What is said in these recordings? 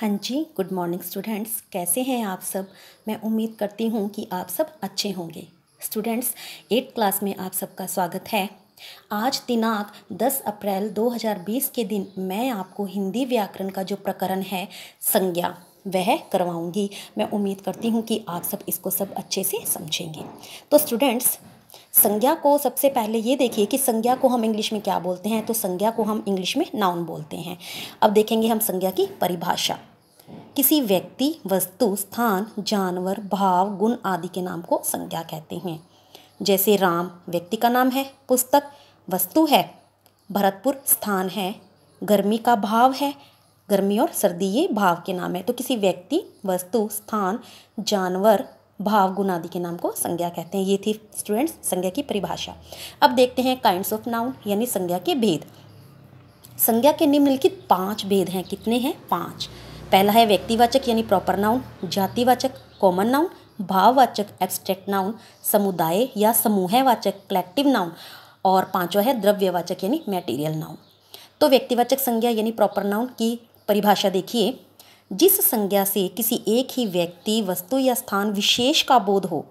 हाँ जी good morning students कैसे हैं आप सब मैं उम्मीद करती हूँ कि आप सब अच्छे होंगे स्टूडेंट्स एट क्लास में आप सबका स्वागत है आज दिनांक 10 अप्रैल 2020 के दिन मैं आपको हिंदी व्याकरण का जो प्रकरण है संज्ञा वह करवाऊंगी मैं उम्मीद करती हूँ कि आप सब इसको सब अच्छे से समझेंगे तो स्टूडेंट्स संज्ञा को सबसे पहले ये देखिए कि संज्ञा को हम इंग्लिश में क्या बोलते हैं तो संज्ञा को हम इंग्लिश में नाउन बोलते हैं अब देखेंगे हम संज्ञा की परिभाषा किसी व्यक्ति वस्तु स्थान जानवर भाव गुण आदि के नाम को संज्ञा कहते हैं जैसे राम व्यक्ति का नाम है पुस्तक वस्तु है भरतपुर स्थान है गर्मी का भाव है गर्मी और सर्दी ये भाव के नाम है तो किसी व्यक्ति वस्तु स्थान जानवर भाव गुण आदि के नाम को संज्ञा कहते हैं ये थी स्टूडेंट्स संज्ञा की परिभाषा अब देखते हैं काइंड्स ऑफ नाउन यानी संज्ञा के भेद संज्ञा के निम्नलिखित पांच भेद हैं कितने हैं पांच पहला है व्यक्तिवाचक यानी प्रॉपर नाउन जातिवाचक कॉमन नाउन भाववाचक एब्स्ट्रैक्ट नाउन समुदाय या समूहवाचक कलेक्टिव नाउन और पांचवा है द्रव्यवाचक यानी मैटीरियल नाउन तो व्यक्तिवाचक संज्ञा यानी प्रॉपर नाउन की परिभाषा देखिए जिस संज्ञा से किसी एक ही व्यक्ति वस्तु या स्थान विशेष का बोध हो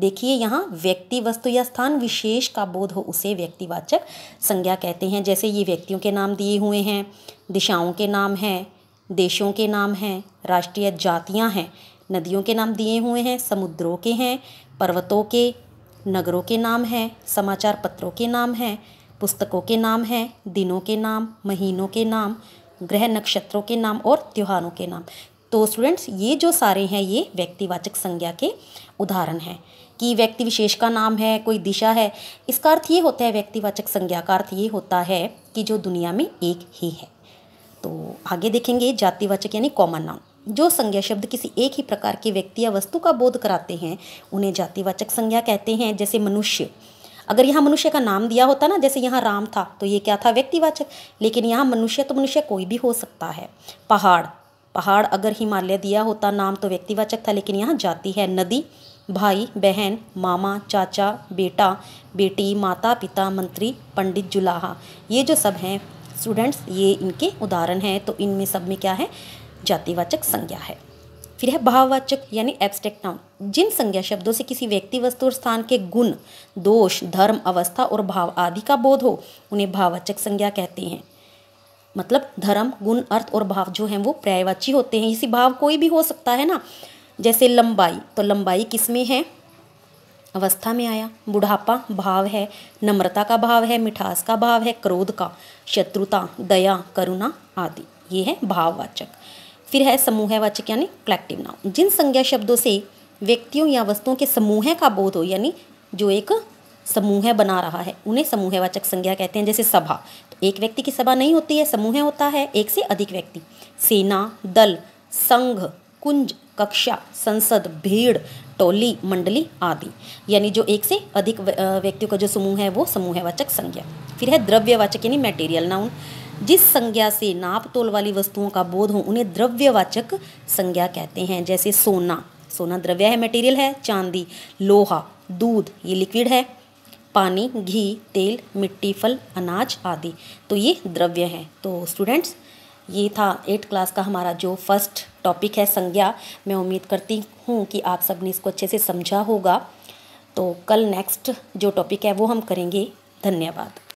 देखिए यहाँ व्यक्ति वस्तु या स्थान विशेष का बोध हो उसे व्यक्तिवाचक संज्ञा कहते हैं जैसे ये व्यक्तियों के नाम दिए हुए हैं दिशाओं के नाम हैं देशों के नाम हैं राष्ट्रीय जातियाँ हैं नदियों के नाम दिए हुए हैं समुद्रों के हैं पर्वतों के नगरों के नाम हैं समाचार पत्रों के नाम हैं पुस्तकों के नाम हैं दिनों के नाम महीनों के नाम ग्रह नक्षत्रों के नाम और त्योहारों के नाम तो स्टूडेंट्स ये जो सारे हैं ये व्यक्तिवाचक संज्ञा के उदाहरण हैं कि व्यक्ति विशेष का नाम है कोई दिशा है इसका अर्थ ये होता है व्यक्तिवाचक संज्ञा का अर्थ ये होता है कि जो दुनिया में एक ही है तो आगे देखेंगे जातिवाचक यानी कॉमन नाम जो संज्ञा शब्द किसी एक ही प्रकार के व्यक्ति या वस्तु का बोध कराते हैं उन्हें जातिवाचक संज्ञा कहते हैं जैसे मनुष्य अगर यहाँ मनुष्य का नाम दिया होता ना जैसे यहाँ राम था तो ये क्या था व्यक्तिवाचक लेकिन यहाँ मनुष्य तो मनुष्य कोई भी हो सकता है पहाड़ पहाड़ अगर हिमालय दिया होता नाम तो व्यक्तिवाचक था लेकिन यहाँ जाति है नदी भाई बहन मामा चाचा बेटा बेटी माता पिता मंत्री पंडित जुलाहा ये जो सब हैं स्टूडेंट्स ये इनके उदाहरण हैं तो इनमें सब में क्या है जातिवाचक संज्ञा है फिर है भाववाचक यानी एब्स्ट्रैक्ट नाउन जिन संज्ञा शब्दों से किसी व्यक्ति वस्तु और स्थान के गुण दोष धर्म अवस्था और भाव आदि का बोध हो उन्हें भाववाचक संज्ञा कहते हैं मतलब धर्म गुण अर्थ और भाव जो हैं वो पर्यायवाची होते हैं इसी भाव कोई भी हो सकता है ना जैसे लंबाई तो लंबाई किस में है अवस्था में आया बुढ़ापा भाव है नम्रता का भाव है मिठास का भाव है क्रोध का शत्रुता दया करुणा आदि ये है भाववाचक फिर है समूह वाचक यानी कलेक्टिव नाउन जिन संज्ञा शब्दों से व्यक्तियों या वस्तुओं के समूह का बोध हो यानी जो एक समूह बना रहा है उन्हें समूह वाचक संज्ञा कहते हैं जैसे सभा तो एक व्यक्ति की सभा नहीं होती है समूह होता है एक से अधिक व्यक्ति सेना दल संघ कुंज कक्षा संसद भीड़ टोली मंडली आदि यानी जो एक से अधिक व्यक्तियों का जो समूह है वो समूह वाचक संज्ञा फिर है द्रव्यवाचक यानी मेटेरियल नाउन जिस संज्ञा से नाप तोल वाली वस्तुओं का बोध हो उन्हें द्रव्यवाचक संज्ञा कहते हैं जैसे सोना सोना द्रव्य है मटेरियल है चांदी लोहा दूध ये लिक्विड है पानी घी तेल मिट्टी फल अनाज आदि तो ये द्रव्य हैं तो स्टूडेंट्स ये था एट क्लास का हमारा जो फर्स्ट टॉपिक है संज्ञा मैं उम्मीद करती हूँ कि आप सब ने इसको अच्छे से समझा होगा तो कल नेक्स्ट जो टॉपिक है वो हम करेंगे धन्यवाद